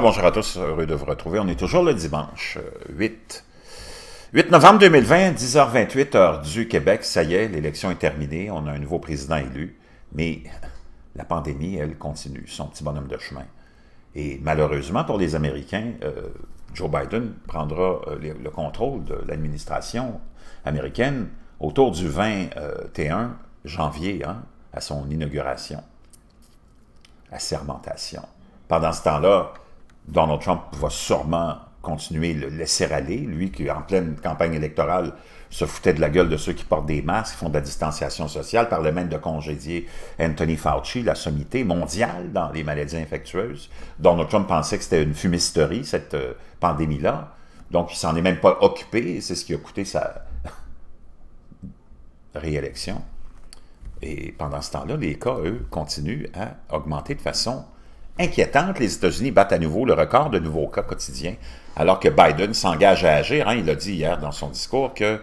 bonjour à tous, heureux de vous retrouver. On est toujours le dimanche 8. Euh, 8 novembre 2020, 10h28, heure du Québec. Ça y est, l'élection est terminée. On a un nouveau président élu. Mais la pandémie, elle, continue son petit bonhomme de chemin. Et malheureusement, pour les Américains, euh, Joe Biden prendra euh, le contrôle de l'administration américaine autour du 21 janvier, hein, à son inauguration, sermentation. Pendant ce temps-là, Donald Trump va sûrement continuer le laisser aller, lui qui en pleine campagne électorale se foutait de la gueule de ceux qui portent des masques, font de la distanciation sociale, par le même de congédier Anthony Fauci, la sommité mondiale dans les maladies infectieuses. Donald Trump pensait que c'était une fumisterie, cette euh, pandémie-là. Donc, il s'en est même pas occupé, c'est ce qui a coûté sa réélection. Et pendant ce temps-là, les cas, eux, continuent à augmenter de façon inquiétante, les États-Unis battent à nouveau le record de nouveaux cas quotidiens, alors que Biden s'engage à agir. Hein. il a dit hier dans son discours que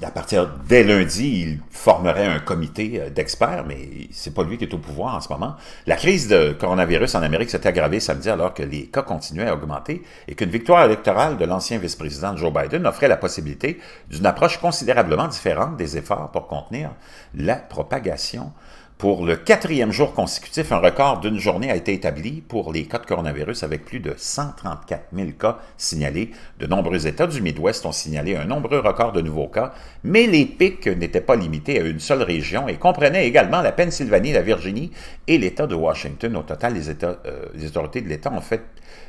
à partir dès lundi, il formerait un comité euh, d'experts, mais c'est pas lui qui est au pouvoir en ce moment. La crise de coronavirus en Amérique s'est aggravée samedi alors que les cas continuaient à augmenter et qu'une victoire électorale de l'ancien vice-président Joe Biden offrait la possibilité d'une approche considérablement différente des efforts pour contenir la propagation pour le quatrième jour consécutif, un record d'une journée a été établi pour les cas de coronavirus avec plus de 134 000 cas signalés. De nombreux États du Midwest ont signalé un nombre record de nouveaux cas, mais les pics n'étaient pas limités à une seule région et comprenaient également la Pennsylvanie, la Virginie et l'État de Washington. Au total, les, États, euh, les autorités de l'État ont fait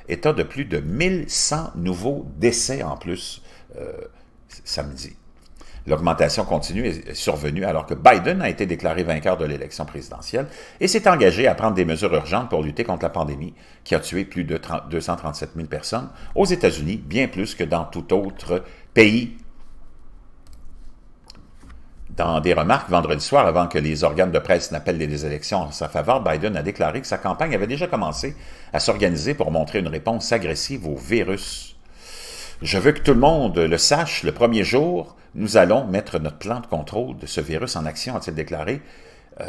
état de plus de 1100 nouveaux décès en plus euh, samedi. L'augmentation continue est survenue alors que Biden a été déclaré vainqueur de l'élection présidentielle et s'est engagé à prendre des mesures urgentes pour lutter contre la pandémie qui a tué plus de 237 000 personnes aux États-Unis, bien plus que dans tout autre pays dans des remarques vendredi soir, avant que les organes de presse n'appellent les élections en sa faveur, Biden a déclaré que sa campagne avait déjà commencé à s'organiser pour montrer une réponse agressive au virus. Je veux que tout le monde le sache, le premier jour, nous allons mettre notre plan de contrôle de ce virus en action, a-t-il déclaré, euh,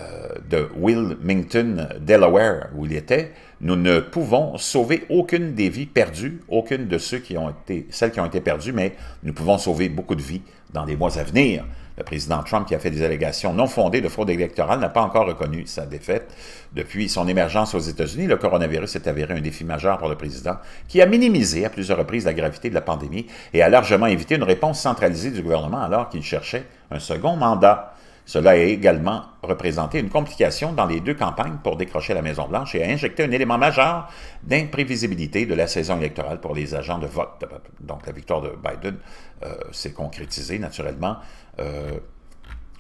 de Wilmington, Delaware, où il était, nous ne pouvons sauver aucune des vies perdues, aucune de ceux qui ont été, celles qui ont été perdues, mais nous pouvons sauver beaucoup de vies dans les mois à venir. Le président Trump, qui a fait des allégations non fondées de fraude électorale, n'a pas encore reconnu sa défaite. Depuis son émergence aux États-Unis, le coronavirus s'est avéré un défi majeur pour le président, qui a minimisé à plusieurs reprises la gravité de la pandémie et a largement évité une réponse centralisée du gouvernement alors qu'il cherchait un second mandat. Cela a également représenté une complication dans les deux campagnes pour décrocher la Maison-Blanche et a injecté un élément majeur d'imprévisibilité de la saison électorale pour les agents de vote. Donc la victoire de Biden euh, s'est concrétisée naturellement. Euh,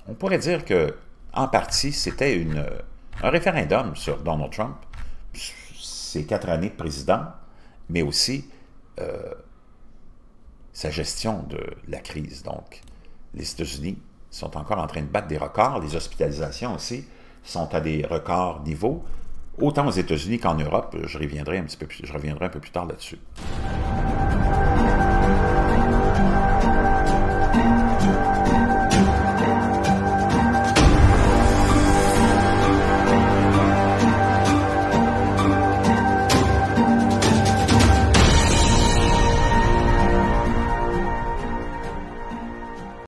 on pourrait dire que, en partie, c'était un référendum sur Donald Trump, ses quatre années de président, mais aussi euh, sa gestion de la crise. Donc, les États-Unis sont encore en train de battre des records. Les hospitalisations aussi sont à des records niveaux, autant aux États-Unis qu'en Europe. Je reviendrai un petit peu je reviendrai un peu plus tard là-dessus.